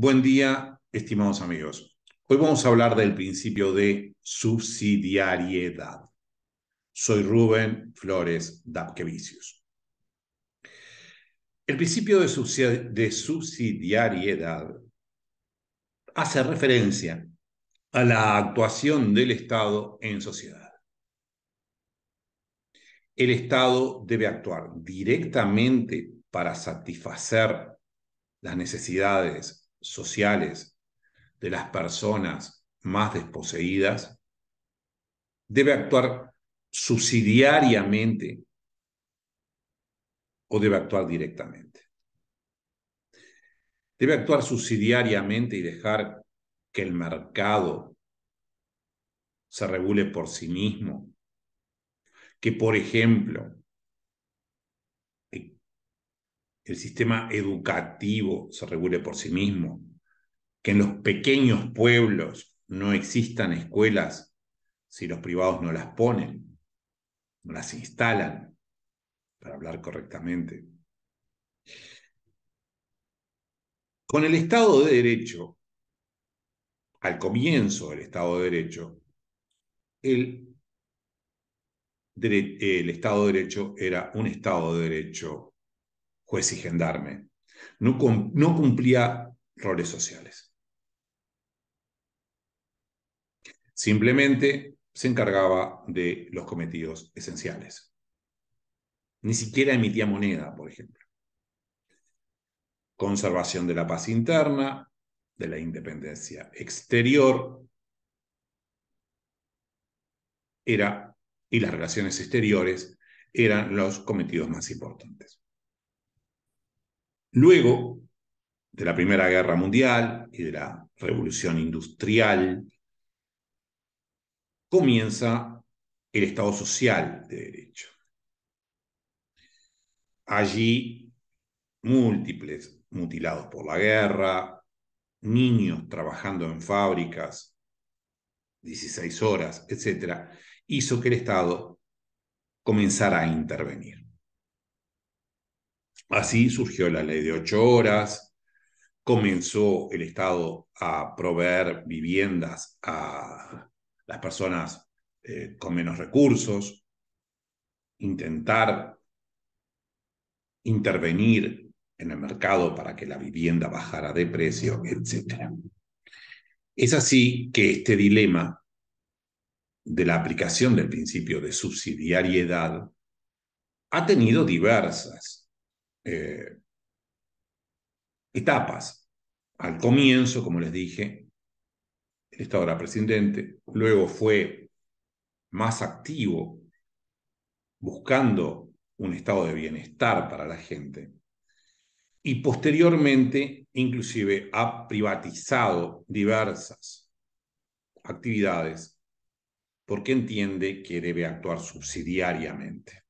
Buen día, estimados amigos. Hoy vamos a hablar del principio de subsidiariedad. Soy Rubén Flores Dapkevicius. El principio de, de subsidiariedad hace referencia a la actuación del Estado en sociedad. El Estado debe actuar directamente para satisfacer las necesidades sociales de las personas más desposeídas, debe actuar subsidiariamente o debe actuar directamente. Debe actuar subsidiariamente y dejar que el mercado se regule por sí mismo. Que, por ejemplo, el sistema educativo se regule por sí mismo, que en los pequeños pueblos no existan escuelas si los privados no las ponen, no las instalan, para hablar correctamente. Con el Estado de Derecho, al comienzo del Estado de Derecho, el, el Estado de Derecho era un Estado de Derecho juez y gendarme. No, cumplía roles sociales. Simplemente se encargaba de los cometidos esenciales. Ni siquiera emitía moneda, por ejemplo. Conservación de la paz interna, de la independencia exterior, era, y las relaciones exteriores eran los cometidos más importantes. Luego de la Primera Guerra Mundial y de la Revolución Industrial, comienza el Estado Social de Derecho. Allí, múltiples mutilados por la guerra, niños trabajando en fábricas 16 horas, etc., hizo que el Estado comenzara a intervenir. Así surgió la ley de ocho horas, comenzó el Estado a proveer viviendas a las personas eh, con menos recursos, intentar intervenir en el mercado para que la vivienda bajara de precio, etc. Es así que este dilema de la aplicación del principio de subsidiariedad ha tenido diversas eh, etapas. Al comienzo, como les dije, el Estado era presidente, luego fue más activo buscando un estado de bienestar para la gente y posteriormente inclusive ha privatizado diversas actividades porque entiende que debe actuar subsidiariamente.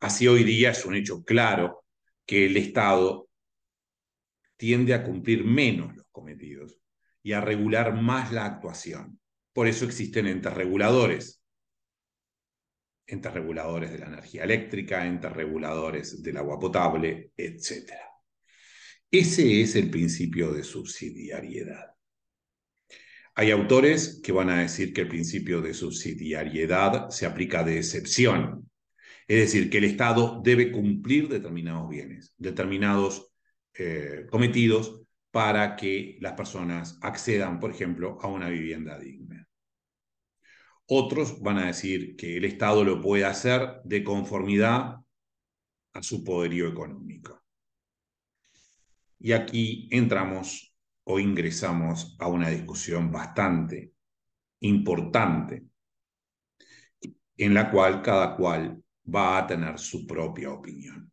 Así hoy día es un hecho claro que el Estado tiende a cumplir menos los cometidos y a regular más la actuación. Por eso existen entes reguladores. reguladores de la energía eléctrica, entes reguladores del agua potable, etc. Ese es el principio de subsidiariedad. Hay autores que van a decir que el principio de subsidiariedad se aplica de excepción es decir, que el Estado debe cumplir determinados bienes, determinados eh, cometidos para que las personas accedan, por ejemplo, a una vivienda digna. Otros van a decir que el Estado lo puede hacer de conformidad a su poderío económico. Y aquí entramos o ingresamos a una discusión bastante importante, en la cual cada cual va a tener su propia opinión.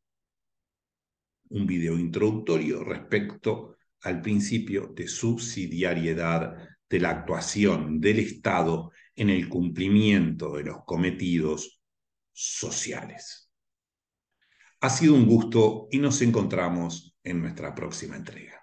Un video introductorio respecto al principio de subsidiariedad de la actuación del Estado en el cumplimiento de los cometidos sociales. Ha sido un gusto y nos encontramos en nuestra próxima entrega.